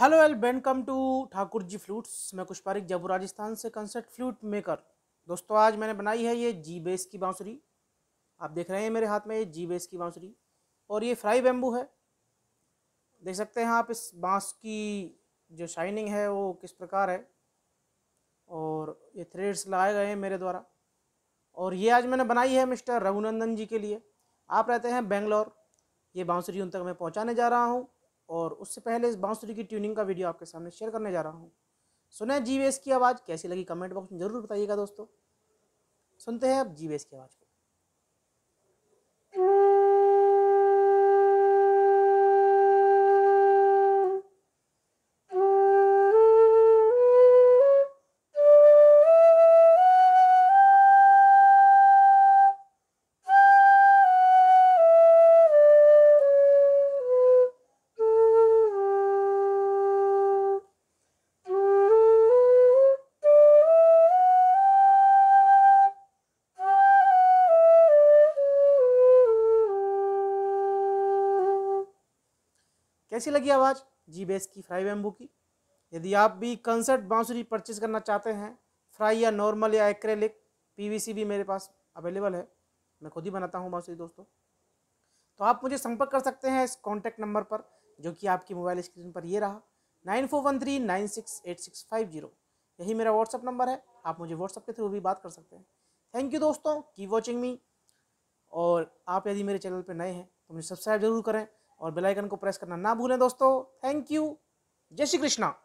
hello all welcome to Thakur ji flutes मैं कुछ पारिक जयपुर राजस्थान से कंसर्ट फ्लूट मेकर दोस्तों आज मैंने बनाई है ये जी बेस की बांसुरी आप देख रहे हैं मेरे हाथ में ये जी बेस की बांसुरी और ये फ्राई बेम्बू है देख सकते हैं आप इस बांस की जो शाइनिंग है वो किस प्रकार है और ये थ्रेड्स लगाए गए हैं मेरे द्वारा और ये आज मैंने बनाई है मिस्टर रघुनंदन जी के लिए आप रहते हैं बेंगलोर ये बांसुरी उन तक मैं पहुँचाने जा रहा हूँ और उससे पहले इस बांसुरी की ट्यूनिंग का वीडियो आपके सामने शेयर करने जा रहा हूँ सुने जी की आवाज़ कैसी लगी कमेंट बॉक्स में ज़रूर बताइएगा दोस्तों सुनते हैं अब जी की आवाज़ को कैसी लगी आवाज़ जी बेस की फ्राई बैम्बू की यदि आप भी कंसर्ट बांसुरी परचेज करना चाहते हैं फ्राई या नॉर्मल या एक्रेलिक पीवीसी भी मेरे पास अवेलेबल है मैं खुद ही बनाता हूँ बांसुरी दोस्तों तो आप मुझे संपर्क कर सकते हैं इस कॉन्टैक्ट नंबर पर जो कि आपकी मोबाइल स्क्रीन पर ये रहा nine four one three nine six eight six five zero यही मेरा व्हाट्सअप नंबर है आप मुझे व्हाट्सअप के थ्रू भी बात कर सकते हैं थैंक यू दोस्तों की वॉचिंग मी और आप यदि मेरे चैनल पर नए हैं तो मुझे सब्सक्राइब जरूर करें और बेल आइकन को प्रेस करना ना भूलें दोस्तों थैंक यू जय श्री कृष्णा